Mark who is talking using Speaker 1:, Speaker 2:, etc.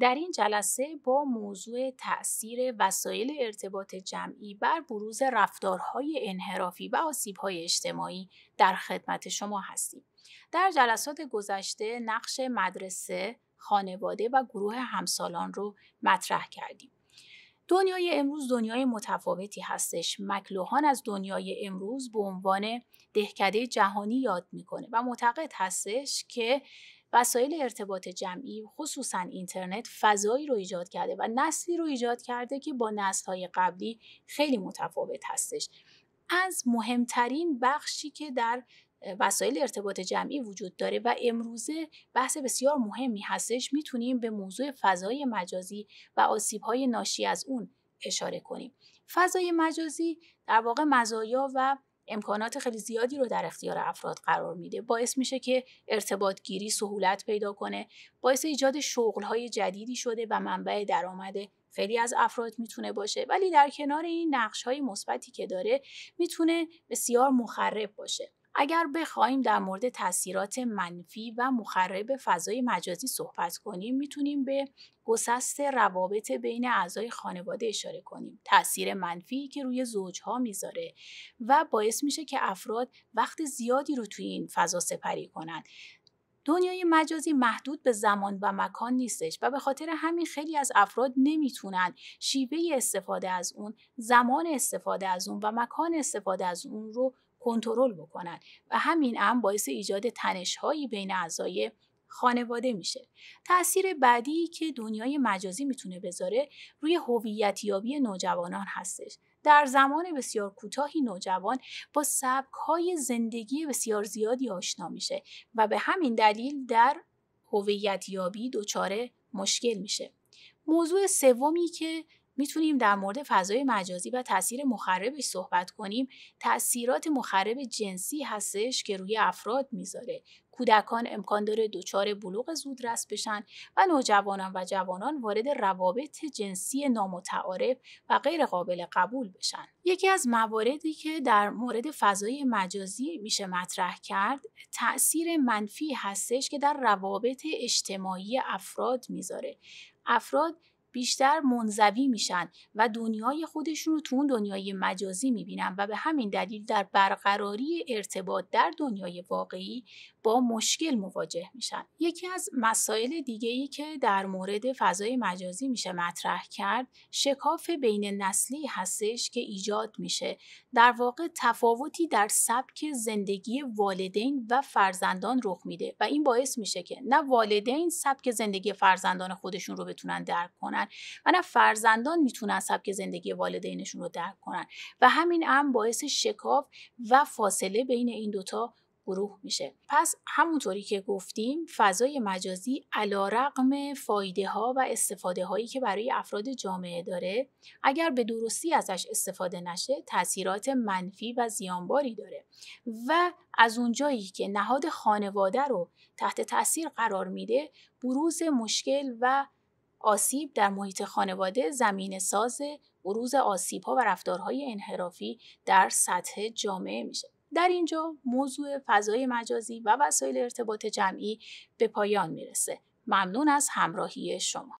Speaker 1: در این جلسه با موضوع تأثیر وسایل ارتباط جمعی بر بروز رفتارهای انحرافی و آسیبهای اجتماعی در خدمت شما هستیم. در جلسات گذشته نقش مدرسه، خانواده و گروه همسالان رو مطرح کردیم. دنیای امروز دنیای متفاوتی هستش مکلوهان از دنیای امروز به عنوان دهکده جهانی یاد میکنه و معتقد هستش که وسایل ارتباط جمعی خصوصا اینترنت فضایی رو ایجاد کرده و نسلی رو ایجاد کرده که با نسلهای قبلی خیلی متفاوت هستش از مهمترین بخشی که در وسایل ارتباط جمعی وجود داره و امروزه بحث بسیار مهمی هستش میتونیم به موضوع فضای مجازی و های ناشی از اون اشاره کنیم فضای مجازی در واقع مزایا و امکانات خیلی زیادی رو در اختیار افراد قرار میده باعث میشه که ارتباط گیری سهولت پیدا کنه باعث ایجاد شغل های جدیدی شده و منبع درآمد خیلی از افراد میتونه باشه ولی در کنار این نقش های مثبتی که داره میتونه بسیار مخرب باشه اگر بخوایم در مورد تاثیرات منفی و مخرب فضای مجازی صحبت کنیم میتونیم به گسست روابط بین اعضای خانواده اشاره کنیم تاثیر منفی که روی زوجها میذاره و باعث میشه که افراد وقت زیادی رو توی این فضا سپری کنند دنیای مجازی محدود به زمان و مکان نیستش و به خاطر همین خیلی از افراد نمیتونن شیوه استفاده از اون، زمان استفاده از اون و مکان استفاده از اون رو کنترل بکنن و همین هم باعث ایجاد هایی بین اعضای خانواده میشه تاثیر بعدی که دنیای مجازی میتونه بذاره روی هویتیابی نوجوانان هستش در زمان بسیار کوتاهی نوجوان با سبک های زندگی بسیار زیادی آشنا میشه و به همین دلیل در هویتیابی دچار مشکل میشه موضوع سومی که میتونیم در مورد فضای مجازی و تاثیر مخربش صحبت کنیم تاثیرات مخرب جنسی هستش که روی افراد میذاره کودکان امکان داره دچار بلوغ زودرس بشن و نوجوانان و جوانان وارد روابط جنسی نامتعارف و غیر قابل قبول بشن یکی از مواردی که در مورد فضای مجازی میشه مطرح کرد تاثیر منفی هستش که در روابط اجتماعی افراد میذاره افراد بیشتر منزوی میشن و دنیای خودشون رو تو اون دنیای مجازی میبینن و به همین دلیل در برقراری ارتباط در دنیای واقعی با مشکل مواجه میشن یکی از مسائل دیگه ای که در مورد فضای مجازی میشه مطرح کرد شکاف بین نسلی هستش که ایجاد میشه در واقع تفاوتی در سبک زندگی والدین و فرزندان رخ میده و این باعث میشه که نه والدین سبک زندگی فرزندان خودشون رو بتونن درک کنن کنن و نه فرزندان میتونن سبک زندگی والدینشون رو درک کنن و همین امر باعث شکاف و فاصله بین این دوتا گروه میشه پس همونطوری که گفتیم فضای مجازی علا رقم فایده ها و استفاده هایی که برای افراد جامعه داره اگر به درستی ازش استفاده نشه تاثیرات منفی و زیانباری داره و از اونجایی که نهاد خانواده رو تحت تاثیر قرار میده بروز مشکل و آسیب در محیط خانواده زمین ساز بروز آسیب ها و رفتارهای انحرافی در سطح جامعه میشه. در اینجا موضوع فضای مجازی و وسایل ارتباط جمعی به پایان میرسه. ممنون از همراهی شما.